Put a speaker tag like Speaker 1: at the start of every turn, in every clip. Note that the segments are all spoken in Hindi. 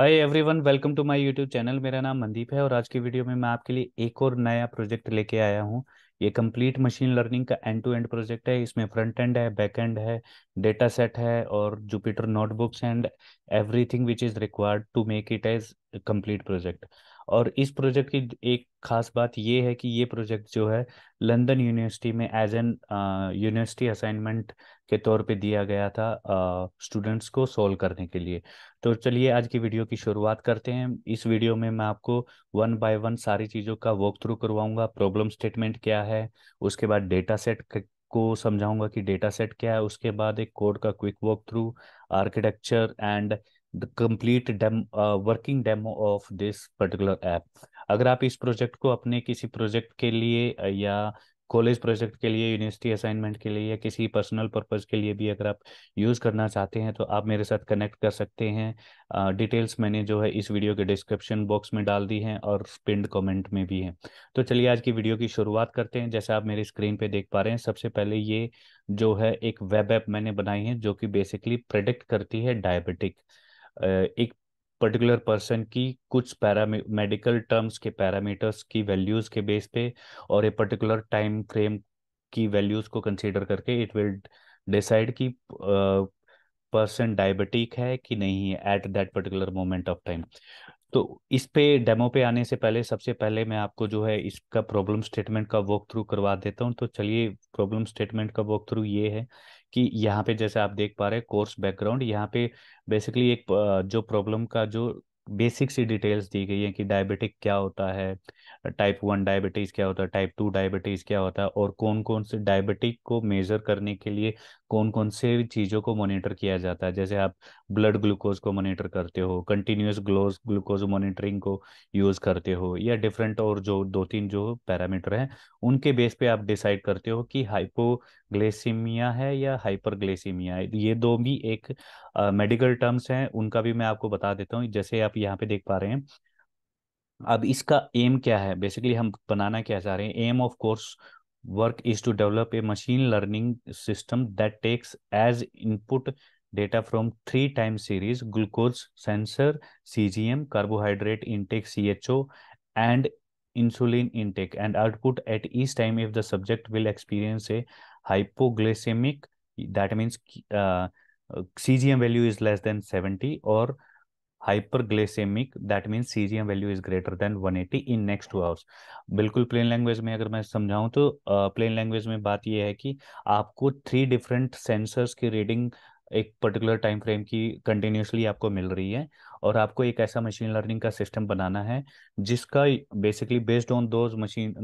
Speaker 1: hi everyone welcome to my YouTube channel मेरा नाम मंदीप है और आज की वीडियो में मैं आपके लिए एक और नया प्रोजेक्ट लेके आया हूँ ये कंप्लीट मशीन लर्निंग का एंड टू एंड प्रोजेक्ट है इसमें फ्रंट एंड है बैक एंड है डेटा सेट है और Jupyter notebooks and everything which is required to make it as complete project और इस प्रोजेक्ट की एक खास बात ये है कि ये प्रोजेक्ट जो है लंदन यूनिवर्सिटी में एज एन यूनिवर्सिटी असाइनमेंट के तौर पे दिया गया था स्टूडेंट्स uh, को सोल्व करने के लिए तो चलिए आज की वीडियो की शुरुआत करते हैं इस वीडियो में मैं आपको वन बाय वन सारी चीज़ों का वॉक थ्रू करवाऊंगा प्रॉब्लम स्टेटमेंट क्या है उसके बाद डेटा सेट को समझाऊंगा कि डेटा सेट क्या है उसके बाद एक कोड का quick walk through architecture and the complete working demo of this particular app अगर आप इस प्रोजेक्ट को अपने किसी प्रोजेक्ट के लिए uh, या कॉलेज प्रोजेक्ट के लिए यूनिवर्सिटी असाइनमेंट के लिए या किसी पर्सनल पर्पज़ के लिए भी अगर आप यूज़ करना चाहते हैं तो आप मेरे साथ कनेक्ट कर सकते हैं डिटेल्स uh, मैंने जो है इस वीडियो के डिस्क्रिप्शन बॉक्स में डाल दी हैं और पिंड कमेंट में भी हैं तो चलिए आज की वीडियो की शुरुआत करते हैं जैसे आप मेरी स्क्रीन पे देख पा रहे हैं सबसे पहले ये जो है एक वेब ऐप मैंने बनाई है जो कि बेसिकली प्रडिक्ट करती है डायबिटिक एक पर्टिकुलर पर्सन की कुछ पैरा मेडिकल टर्म्स के पैरामीटर्स की वैल्यूज के बेस पे और ए पर्टिकुलर टाइम फ्रेम की वैल्यूज को कंसीडर करके इट विल डिसाइड कि पर्सन डायबिटिक है कि नहीं है at that particular moment of time तो इस पे डेमो पे आने से पहले सबसे पहले मैं आपको जो है इसका प्रॉब्लम स्टेटमेंट का वॉक थ्रू करवा देता हूँ तो चलिए प्रॉब्लम स्टेटमेंट का वॉक थ्रू ये है कि यहाँ पे जैसे आप देख पा रहे हैं कोर्स बैकग्राउंड यहाँ पे बेसिकली एक जो प्रॉब्लम का जो बेसिक सी डिटेल्स दी गई है कि डायबिटिक क्या होता है टाइप वन डायबिटीज़ क्या होता है टाइप टू डायबिटीज़ क्या होता है और कौन कौन से डायबिटिक को मेज़र करने के लिए कौन कौन से चीज़ों को मॉनिटर किया जाता है जैसे आप ब्लड ग्लूकोज को मॉनिटर करते हो कंटिन्यूस ग्लोज ग्लूकोज मॉनिटरिंग को यूज़ करते हो या डिफरेंट और जो दो तीन जो पैरामीटर हैं उनके बेस पे आप डिसाइड करते हो कि हाइपो ग्लेसीमिया है या हाइपर ग्लेसीमिया ये दो भी एक मेडिकल टर्म्स हैं उनका भी मैं आपको बता देता हूँ जैसे आप यहाँ पे देख पा रहे हैं अब इसका एम क्या है बेसिकली हम बनाना क्या चाह रहे हैं aim of course work is to develop a machine learning system that takes as input data from three time series glucose sensor CGM carbohydrate intake CHO and insulin intake and output at east time if the subject will experience a hypoglycemic that means uh, cgm value is less than 70 or hyperglycemic that means CGM value is greater than 180 in next two hours बिल्कुल प्लेन लैंग्वेज में अगर मैं समझाऊं तो प्लेन uh, लैंग्वेज में बात यह है कि आपको थ्री डिफरेंट सेंसर्स की रीडिंग एक पर्टिकुलर टाइम फ्रेम की कंटिन्यूसली आपको मिल रही है और आपको एक ऐसा मशीन लर्निंग का सिस्टम बनाना है जिसका basically based on those machine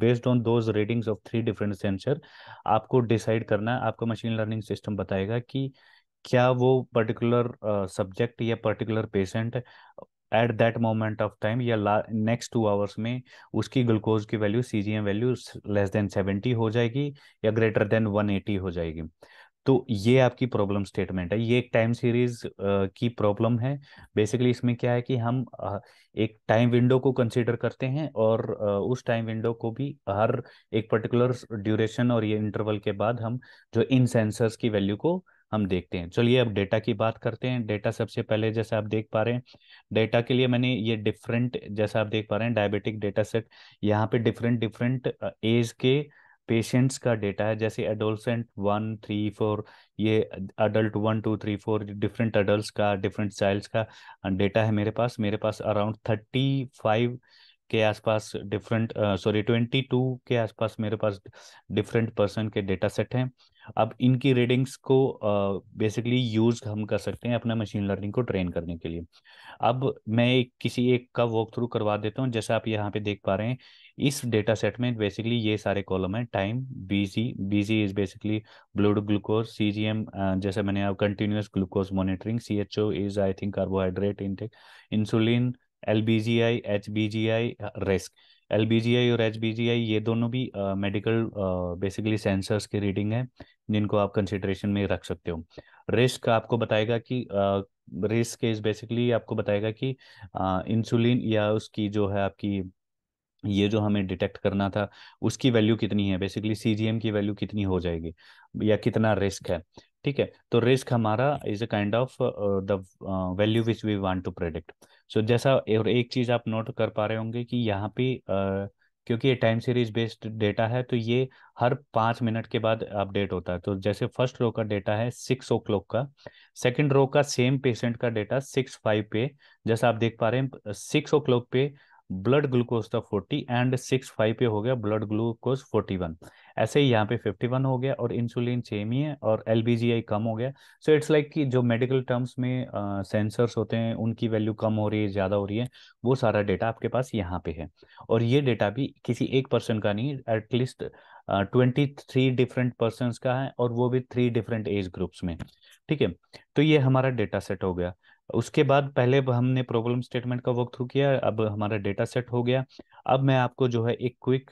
Speaker 1: based on those ratings of three different sensor आपको डिसाइड करना है आपका मशीन लर्निंग सिस्टम बताएगा कि क्या वो पर्टिकुलर सब्जेक्ट या particular patient at that moment of time या नेक्स्ट टू आवर्स में उसकी ग्लूकोज की value C value less than seventy हो जाएगी या ग्रेटर देन वन एटी हो जाएगी तो ये आपकी प्रॉब्लम स्टेटमेंट है ये एक टाइम सीरीज की प्रॉब्लम है बेसिकली इसमें क्या है कि हम एक टाइम विंडो को कंसीडर करते हैं और उस टाइम विंडो को भी हर एक पर्टिकुलर ड्यूरेशन और ये इंटरवल के बाद हम जो इन सेंसर्स की वैल्यू को हम देखते हैं चलिए अब डेटा की बात करते हैं डेटा सबसे पहले जैसे आप देख पा रहे हैं डेटा के लिए मैंने ये डिफरेंट जैसा आप देख पा रहे हैं डायबिटिक डेटा सेट यहाँ पे डिफरेंट डिफरेंट एज के पेशेंट्स का डेटा है जैसे एडोलसेंट वन थ्री फोर ये adult one two three four different adult का डिफरेंट चाइल्ड्स का डेटा है मेरे पास मेरे पास अराउंड थर्टी फाइव के आसपास डिफरेंट सॉरी ट्वेंटी टू के आसपास मेरे पास डिफरेंट पर्सन के डेटा सेट हैं अब इनकी रीडिंग्स को बेसिकली uh, यूज हम कर सकते हैं अपना मशीन लर्निंग को ट्रेन करने के लिए अब मैं किसी एक का वॉक थ्रू करवा देता हूँ जैसा आप यहाँ पे देख पा रहे हैं इस डेटा सेट में बेसिकली ये सारे कॉलम है time BG BG is basically blood glucose CGM जैसे मैंने अब continuous glucose monitoring CHO is I think carbohydrate intake insulin LBGI HBGI risk LBGI और एचबीजीआई ये दोनों भी मेडिकल बेसिकली सेंसर्स की रीडिंग है जिनको आप कंसिडरेशन में रख सकते हो रिस्क आपको बताएगा कि रिस्क इज बेसिकली आपको बताएगा कि इंसुलिन या उसकी जो है आपकी ये जो हमें डिटेक्ट करना था उसकी वैल्यू कितनी है बेसिकली सीजीएम की वैल्यू कितनी हो जाएगी या कितना रिस्क है ठीक है तो रिस्क हमारा is a kind of the value which we want to predict so जैसा और एक चीज आप नोट कर पा रहे होंगे कि यहाँ पे uh, क्योंकि ये टाइम सीरीज बेस्ड डेटा है तो ये हर पांच मिनट के बाद अपडेट होता है तो जैसे फर्स्ट रो का डेटा है सिक्स ओ क्लॉक का सेकंड रो का सेम पेशेंट का डेटा सिक्स फाइव पे जैसा आप देख पा रहे हैं सिक्स ओ क्लॉक पे ब्लड ग्लूकोज था 40 एंड सिक्स फाइव पे हो गया ब्लड ग्लूकोज 41 ऐसे ही यहाँ पे 51 हो गया और इंसुलिन सेम ही है और एल कम हो गया सो इट्स लाइक कि जो मेडिकल टर्म्स में सेंसर्स uh, होते हैं उनकी वैल्यू कम हो रही है ज़्यादा हो रही है वो सारा डेटा आपके पास यहाँ पे है और ये डेटा भी किसी एक पर्सन का नहीं at least twenty three different person का है और वो भी थ्री डिफरेंट एज ग्रुप्स में ठीक है तो ये हमारा डेटा सेट हो गया उसके बाद पहले हमने प्रॉब्लम स्टेटमेंट का वर्क थ्रू किया अब हमारा डेटा सेट हो गया अब मैं आपको जो है एक क्विक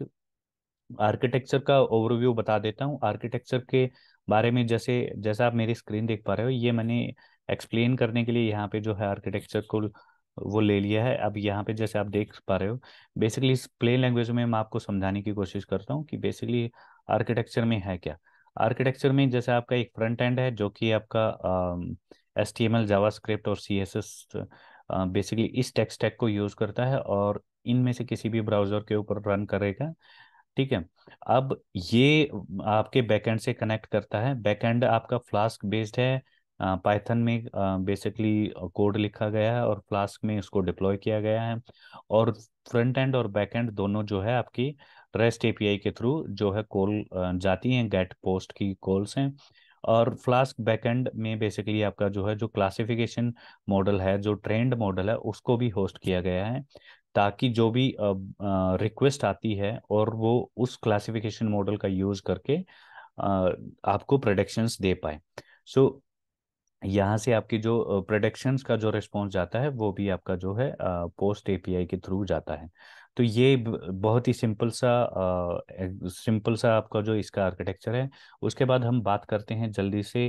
Speaker 1: आर्किटेक्चर का ओवरव्यू बता देता हूँ आर्किटेक्चर के बारे में जैसे जैसा आप मेरी स्क्रीन देख पा रहे हो ये मैंने एक्सप्लेन करने के लिए यहाँ पे जो है आर्किटेक्चर को वो ले लिया है अब यहाँ पे जैसे आप देख पा रहे हो बेसिकली इस प्लेन लैंग्वेज में मैं आपको समझाने की कोशिश करता हूँ कि बेसिकली आर्किटेक्चर में है क्या आर्किटेक्चर में जैसे आपका एक फ्रंट एंड है जो कि आपका आ, H T M L JavaScript और सी एस एस बेसिकली इस टेक्स टैक को यूज़ करता है और इनमें से किसी भी ब्राउज़र के ऊपर रन करेगा ठीक है अब ये आपके बैकएंड से कनेक्ट करता है बैकएंड आपका फ्लास्क बेस्ड है पाइथन में बेसिकली कोड लिखा गया है और फ्लास्क में उसको डिप्लॉय किया गया है और फ्रंट एंड और बैक एंड दोनों जो है आपकी रेस्ट एपीआई के थ्रू जो है कॉल जाती हैं गेट पोस्ट की कॉल्स हैं और फ्लास्क बैकएंड में बेसिकली आपका जो है जो क्लासिफिकेशन मॉडल है जो ट्रेंड मॉडल है उसको भी होस्ट किया गया है ताकि जो भी रिक्वेस्ट आती है और वो उस क्लासिफिकेशन मॉडल का यूज करके आपको प्रोडक्शंस दे पाए सो so, यहाँ से आपकी जो प्रोडक्शंस का जो रिस्पॉन्स जाता है वो भी आपका जो है पोस्ट एपीआई के थ्रू जाता है तो ये बहुत ही सिंपल सा सिंपल सा आपका जो इसका आर्किटेक्चर है उसके बाद हम बात करते हैं जल्दी से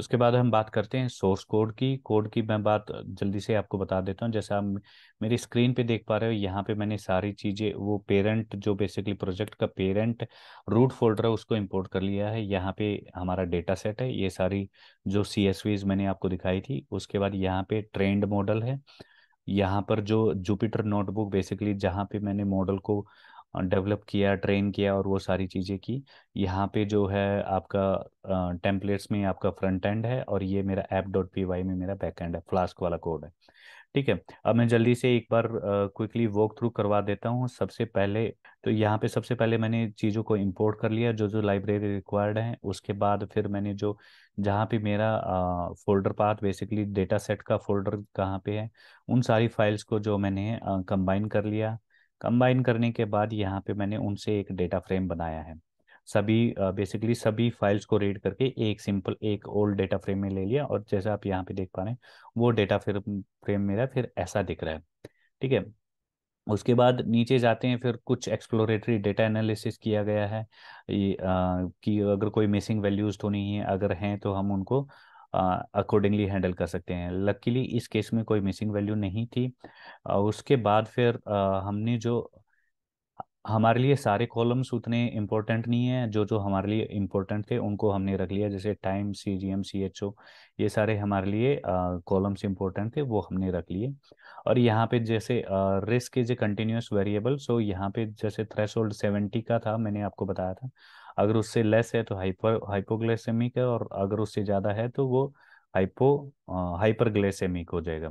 Speaker 1: उसके बाद हम बात करते हैं सोर्स कोड की कोड की मैं बात जल्दी से आपको बता देता हूँ जैसे आप मेरी स्क्रीन पे देख पा रहे हो यहाँ पे मैंने सारी चीज़ें वो पेरेंट जो बेसिकली प्रोजेक्ट का पेरेंट रूट फोल्डर है उसको इम्पोर्ट कर लिया है यहाँ पे हमारा डेटा सेट है ये सारी जो सी मैंने आपको दिखाई थी उसके बाद यहाँ पे ट्रेंड मॉडल है यहाँ पर जो जुपिटर नोटबुक बेसिकली जहाँ पे मैंने मॉडल को डेवलप किया ट्रेन किया और वो सारी चीज़ें की यहाँ पे जो है आपका टेम्पलेट्स में आपका फ्रंट एंड है और ये मेरा ऐप डॉट पी वाई में मेरा बैक एंड है फ्लास्क वाला कोड है ठीक है अब मैं जल्दी से एक बार क्विकली वॉक थ्रू करवा देता हूँ सबसे पहले तो यहाँ पे सबसे पहले मैंने चीज़ों को इम्पोर्ट कर लिया जो जो लाइब्रेरी रिक्वायर्ड है उसके बाद फिर मैंने जो जहाँ पे मेरा folder path basically data set का फोल्डर कहाँ पे है उन सारी फाइल्स को जो मैंने कंबाइन कर लिया कंबाइन करने के बाद यहाँ पे मैंने उनसे एक डेटा फ्रेम बनाया है सभी बेसिकली uh, सभी फाइल्स को रीड करके एक सिंपल एक ओल्ड डेटा फ्रेम में ले लिया और जैसे आप यहाँ पे देख पा रहे हैं वो डेटा फ्रेम फ्रेम मेरा फिर ऐसा दिख रहा है ठीक है उसके बाद नीचे जाते हैं फिर कुछ एक्सप्लोरेटरी डेटा एनालिसिस किया गया है ये, आ, कि अगर कोई मिसिंग वैल्यूज तो नहीं है अगर हैं तो हम उनको अकॉर्डिंगली हैंडल कर सकते हैं लकीली इस केस में कोई मिसिंग वैल्यू नहीं थी uh, उसके बाद फिर uh, हमने जो हमारे लिए सारे कॉलम्स उतने इम्पोर्टेंट नहीं हैं जो जो हमारे लिए इम्पोर्टेंट थे उनको हमने रख लिया जैसे time C G M C H O ये सारे हमारे लिए कॉलम्स इम्पोर्टेंट थे वो हमने रख लिए और यहाँ पे जैसे risk is a continuous variable so यहाँ पे जैसे होल्ड सेवेंटी का था मैंने आपको बताया था अगर उससे लेस है तो हाइपर हाइपोग्लाइसेमिक है और अगर उससे ज़्यादा है तो वो हाइपो हाइपरग्लाइसेमिक हो जाएगा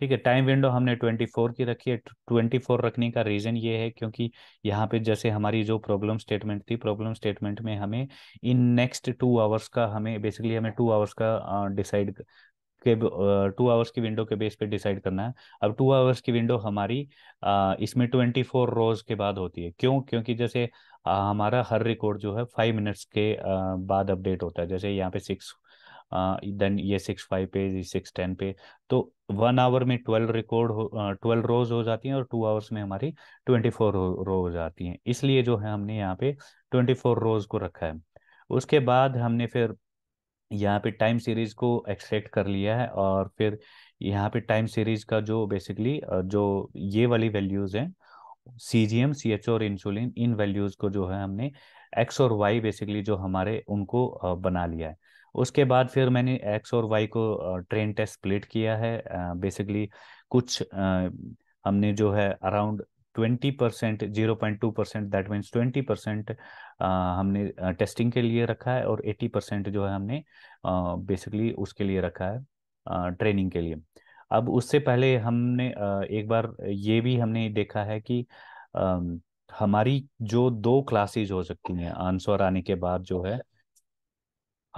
Speaker 1: ठीक है टाइम विंडो हमने ट्वेंटी फोर की रखी है ट्वेंटी फोर रखने का रीज़न ये है क्योंकि यहाँ पे जैसे हमारी जो प्रॉब्लम स्टेटमेंट थी प्रॉब्लम स्टेटमेंट में हमें इन नेक्स्ट टू आवर्स का हमें बेसिकली हमें टू आवर्स का डिसाइड के टू आवर्स की विंडो के बेस पे डिसाइड करना है अब टू आवर्स की विंडो हमारी इसमें ट्वेंटी फोर रोज के बाद होती है क्यों क्योंकि जैसे हमारा हर रिकॉर्ड जो है फाइव मिनट्स के बाद अपडेट होता है जैसे यहाँ पे सिक्स देन ये सिक्स फाइव पे सिक्स टेन पे तो वन आवर में ट्वेल्व रिकॉर्ड हो ट्वेल्व रोज हो जाती हैं और टू आवर्स में हमारी ट्वेंटी फोर रो हो जाती हैं इसलिए जो है हमने यहाँ पे ट्वेंटी फोर रोज को रखा है उसके बाद हमने फिर यहाँ पे टाइम सीरीज को एक्सेप्ट कर लिया है और फिर यहाँ पे टाइम सीरीज का जो बेसिकली जो ये वाली वैल्यूज हैं C G M C H और इंसुलिन इन वैल्यूज को जो है हमने एक्स और वाई बेसिकली जो हमारे उनको बना लिया है उसके बाद फिर मैंने एक्स और वाई को ट्रेन टेस्ट स्प्लिट किया है बेसिकली कुछ हमने जो है around twenty percent zero point two percent that means twenty percent हमने टेस्टिंग uh, के लिए रखा है और एटी परसेंट जो है हमने बेसिकली uh, उसके लिए रखा है ट्रेनिंग uh, के लिए अब उससे पहले हमने एक बार ये भी हमने देखा है कि um, हमारी जो दो क्लासेज हो सकती हैं आंसर आने के बाद जो है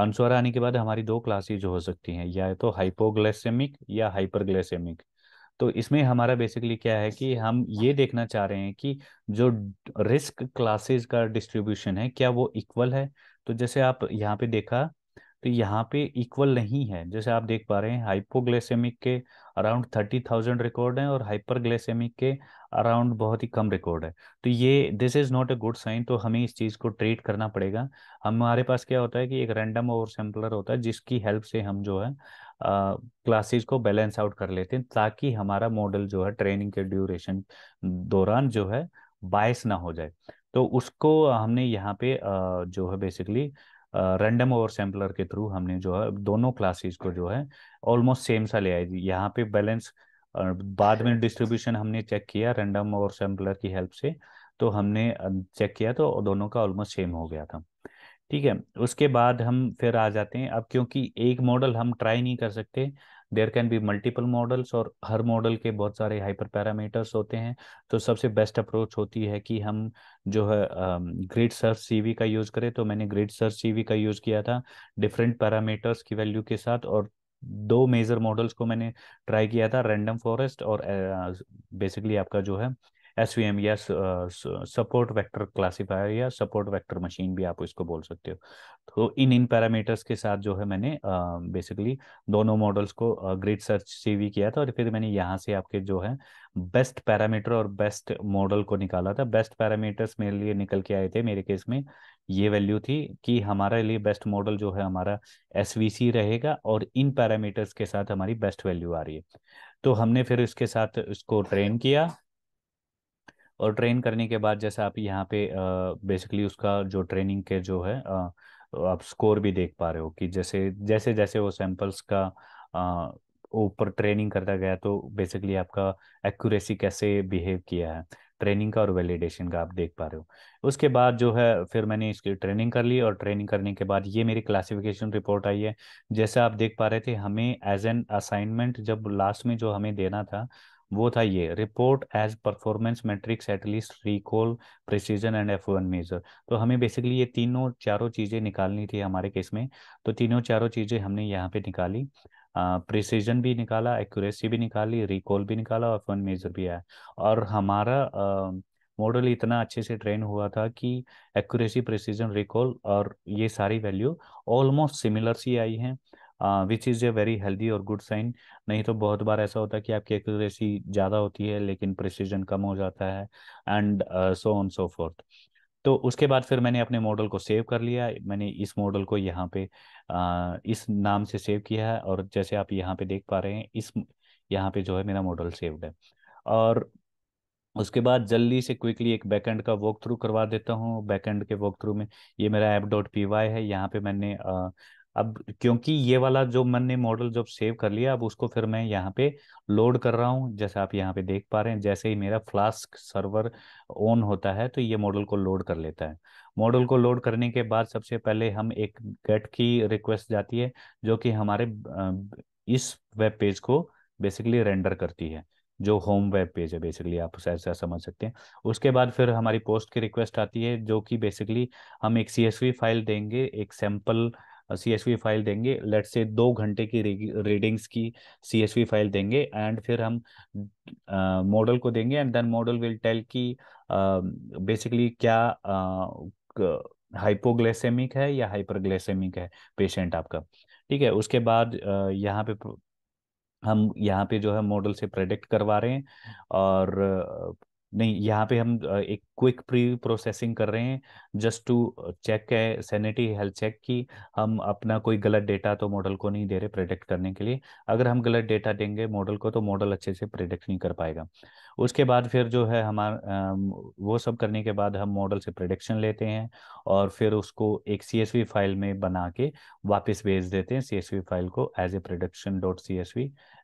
Speaker 1: आंसर आने के बाद हमारी दो क्लासेज हो सकती हैं या तो हाइपोग्लाइसेमिक या हाइपरग्लाइसेमिक तो इसमें हमारा बेसिकली क्या है कि हम ये देखना चाह रहे हैं कि जो रिस्क क्लासेस का डिस्ट्रीब्यूशन है क्या वो इक्वल है तो जैसे आप यहाँ पे देखा तो यहाँ पे इक्वल नहीं है जैसे आप देख पा रहे हैं हाइपोग्लेसेमिक के अराउंड थर्टी थाउजेंड रिकॉर्ड है और हाइपरग्लाइसेमिक के अराउंड बहुत ही कम रिकॉर्ड है तो ये this is not a good sign तो हमें इस चीज़ को ट्रीट करना पड़ेगा हमारे पास क्या होता है कि एक रैंडम ओवर सैम्पलर होता है जिसकी हेल्प से हम जो है क्लासेस को बैलेंस आउट कर लेते हैं ताकि हमारा मॉडल जो है ट्रेनिंग के ड्यूरेशन दौरान जो है बायस ना हो जाए तो उसको हमने यहाँ पे जो है बेसिकली रैंडम ओवर सैम्पलर के थ्रू हमने जो है दोनों क्लासेस को जो है ऑलमोस्ट सेम सा ले आई थी यहाँ पे बैलेंस बाद में डिस्ट्रीब्यूशन हमने चेक किया रैंडम ओवर सैम्पलर की हेल्प से तो हमने चेक किया तो दोनों का ऑलमोस्ट सेम हो गया था ठीक है उसके बाद हम फिर आ जाते हैं अब क्योंकि एक मॉडल हम ट्राई नहीं कर सकते there can be multiple models और हर मॉडल के बहुत सारे हाइपर पैरामीटर्स होते हैं तो सबसे बेस्ट अप्रोच होती है कि हम जो है ग्रिड सर्च सीवी का यूज़ करें तो मैंने ग्रिड सर्च सीवी का यूज़ किया था डिफरेंट पैरामीटर्स की वैल्यू के साथ और दो मेजर मॉडल्स को मैंने ट्राई किया था रैंडम फॉरेस्ट और बेसिकली uh, आपका जो है एसवीएम या सपोर्ट वेक्टर क्लासिफायर या सपोर्ट वेक्टर मशीन भी आप इसको बोल सकते हो तो इन इन पैरामीटर्स के साथ जो है मैंने बेसिकली दोनों मॉडल्स को ग्रेड सर्च से भी किया था और फिर मैंने यहाँ से आपके जो है बेस्ट पैरामीटर और बेस्ट मॉडल को निकाला था बेस्ट पैरामीटर्स मेरे लिए निकल के आए थे मेरे केस में ये वैल्यू थी कि हमारे लिए बेस्ट मॉडल जो है हमारा एस रहेगा और इन पैरामीटर्स के साथ हमारी बेस्ट वैल्यू आ रही है तो हमने फिर इसके साथ इसको ट्रेन किया और ट्रेन करने के बाद जैसे आप यहाँ पे बेसिकली उसका जो ट्रेनिंग के जो है आप स्कोर भी देख पा रहे हो कि जैसे जैसे जैसे वो सैंपल्स का ऊपर ट्रेनिंग करता गया तो बेसिकली आपका एक्यूरेसी कैसे बिहेव किया है ट्रेनिंग का और वैलिडेशन का आप देख पा रहे हो उसके बाद जो है फिर मैंने इसकी ट्रेनिंग कर ली और ट्रेनिंग करने के बाद ये मेरी क्लासिफिकेशन रिपोर्ट आई है जैसे आप देख पा रहे थे हमें एज एन असाइनमेंट जब लास्ट में जो हमें देना था वो था ये report as performance matrix at least recall precision and F one measure तो हमें बेसिकली ये तीनों चारों चीज़ें निकालनी थी हमारे केस में तो तीनों चारों चीज़ें हमने यहाँ पे निकाली प्रिसीजन भी निकाला एक्यूरेसी भी निकाली रिकॉल भी निकाला और फन मेजर भी आया और हमारा मॉडल इतना अच्छे से ट्रेन हुआ था कि एक्यूरेसी प्रिसीजन रिकॉल और ये सारी वैल्यू ऑलमोस्ट सिमिलर सी आई हैं which is a very healthy और गुड साइन नहीं तो बहुत बार ऐसा होता है कि आपकी एक्यूरेसी ज़्यादा होती है लेकिन प्रिसीजन कम हो जाता है and so on so forth तो उसके बाद फिर मैंने अपने मॉडल को सेव कर लिया मैंने इस मॉडल को यहाँ पे आ, इस नाम से सेव किया है और जैसे आप यहाँ पे देख पा रहे हैं इस यहाँ पे जो है मेरा मॉडल सेव्ड है और उसके बाद जल्दी से क्विकली एक बैकएंड का वॉक थ्रू करवा देता हूँ बैकएंड के वॉक थ्रू में ये मेरा ऐप डॉट पी वाई है यहाँ पे मैंने अब क्योंकि ये वाला जो मैंने मॉडल जब सेव कर लिया अब उसको फिर मैं यहाँ पे लोड कर रहा हूँ जैसे आप यहाँ पे देख पा रहे हैं जैसे ही मेरा फ्लास्क सर्वर ऑन होता है तो ये मॉडल को लोड कर लेता है मॉडल को लोड करने के बाद सबसे पहले हम एक गेट की रिक्वेस्ट जाती है जो कि हमारे इस वेब पेज को बेसिकली रेंडर करती है जो होम वेब पेज है बेसिकली आप ऐसा समझ सकते हैं उसके बाद फिर हमारी पोस्ट की रिक्वेस्ट आती है जो कि बेसिकली हम एक सी फाइल देंगे एक सैम्पल सी फाइल देंगे लेट से दो घंटे की रीडिंग्स की सी फाइल देंगे एंड फिर हम मॉडल को देंगे and then model will tell कि बेसिकली क्या हाइपोग्लाइसेमिक है या हाइपरग्लाइसेमिक है पेशेंट आपका ठीक है उसके बाद यहाँ पे हम यहाँ पे जो है मॉडल से प्रेडिक्ट करवा रहे हैं और नहीं यहाँ पे हम एक क्विक प्री प्रोसेसिंग कर रहे हैं जस्ट टू चेक है सैनिटी हेल्थ चेक की हम अपना कोई गलत डेटा तो मॉडल को नहीं दे रहे प्रेडिक्ट करने के लिए अगर हम गलत डेटा देंगे मॉडल को तो मॉडल अच्छे से प्रेडिक्ट नहीं कर पाएगा उसके बाद फिर जो है हमारा वो सब करने के बाद हम मॉडल से प्रडिक्शन लेते हैं और फिर उसको एक सी फाइल में बना के वापस भेज देते हैं सी फाइल को as a prediction dot C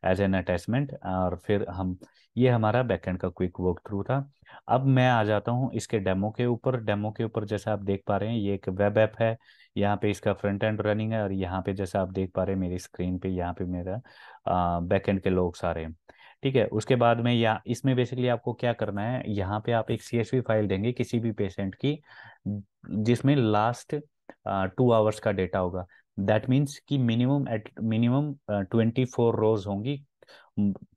Speaker 1: as an attachment और फिर हम ये हमारा बैकएंड का क्विक वर्क थ्रू था अब मैं आ जाता हूँ इसके डेमो के ऊपर डेमो के ऊपर जैसा आप देख पा रहे हैं ये एक वेब ऐप है यहाँ पे इसका फ्रंट एंड रनिंग है और यहाँ पे जैसा आप देख पा रहे हैं मेरी स्क्रीन पे यहाँ पे मेरा बैक के लोग सारे हैं ठीक है उसके बाद में या इसमें बेसिकली आपको क्या करना है यहाँ पे आप एक सी फाइल देंगे किसी भी पेशेंट की जिसमें लास्ट टू आवर्स का डेटा होगा दैट मीन्स कि minimum at minimum twenty four rows होंगी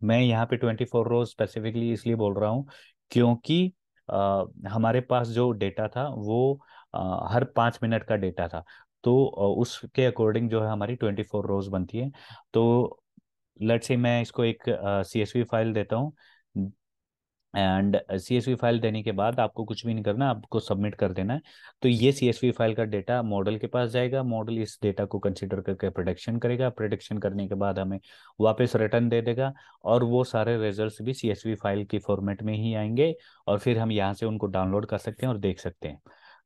Speaker 1: मैं यहाँ पे ट्वेंटी फोर रोज स्पेसिफिकली इसलिए बोल रहा हूँ क्योंकि आ, हमारे पास जो डेटा था वो आ, हर पाँच मिनट का डेटा था तो उसके अकॉर्डिंग जो है हमारी ट्वेंटी फोर रोज बनती है तो लेट्स से मैं इसको एक सी एस वी फाइल देता हूँ and C S V file देने के बाद आपको कुछ भी नहीं करना आपको सबमिट कर देना है तो ये सी एस वी फाइल का डेटा मॉडल के पास जाएगा मॉडल इस डेटा को कंसिडर करके प्रोडक्शन करेगा प्रोडक्शन करने के बाद हमें वापस रिटर्न दे देगा और वो सारे रिजल्ट्स भी सी एस वी फाइल की फॉर्मेट में ही आएंगे और फिर हम यहाँ से उनको डाउनलोड कर सकते हैं और देख सकते हैं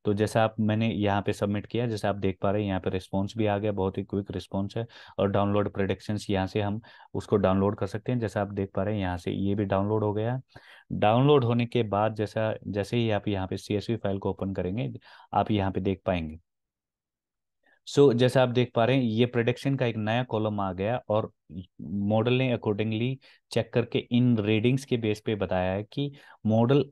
Speaker 1: तो जैसे आप मैंने यहाँ पे सबमिट किया जैसे आप देख पा रहे हैं यहाँ पे रिस्पॉन्स भी आ गया बहुत ही क्विक रिस्पॉन्स है और डाउनलोड प्रोडिक्शन यहाँ से हम उसको डाउनलोड कर सकते हैं जैसा आप देख पा रहे हैं यहाँ से ये भी डाउनलोड हो गया डाउनलोड होने के बाद जैसा जैसे ही आप यहाँ पे सी फाइल को ओपन करेंगे आप यहाँ पे देख पाएंगे सो so, जैसे आप देख पा रहे हैं ये प्रोडक्शन का एक नया कॉलम आ गया और मॉडल ने अकॉर्डिंगली चेक करके इन रीडिंग्स के बेस पे बताया है कि मॉडल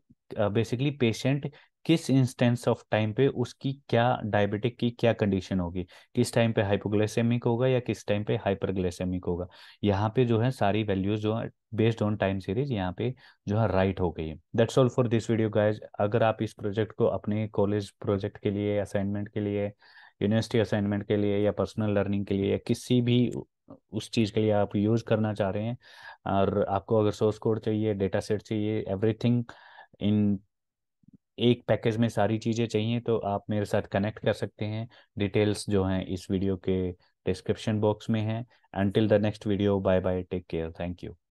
Speaker 1: बेसिकली पेशेंट किस इंस्टेंस ऑफ टाइम पे उसकी क्या डायबिटिक की क्या कंडीशन होगी किस टाइम पे हाइपोग्लाइसेमिक होगा या किस टाइम पे हाइपरग्लाइसेमिक होगा यहाँ पे जो है सारी वैल्यूज जो है बेस्ड ऑन टाइम सीरीज यहाँ पे जो है राइट हो गई है that's all for this video guys अगर आप इस प्रोजेक्ट को अपने कॉलेज प्रोजेक्ट के लिए असाइनमेंट के लिए यूनिवर्सिटी असाइनमेंट के लिए या पर्सनल लर्निंग के लिए या किसी भी उस चीज़ के लिए आप यूज़ करना चाह रहे हैं और आपको अगर सोर्स कोड चाहिए डेटा सेट चाहिए एवरीथिंग इन एक पैकेज में सारी चीज़ें चाहिए तो आप मेरे साथ कनेक्ट कर सकते हैं डिटेल्स जो हैं इस वीडियो के डिस्क्रिप्शन बॉक्स में हैं until the next video bye bye take care thank you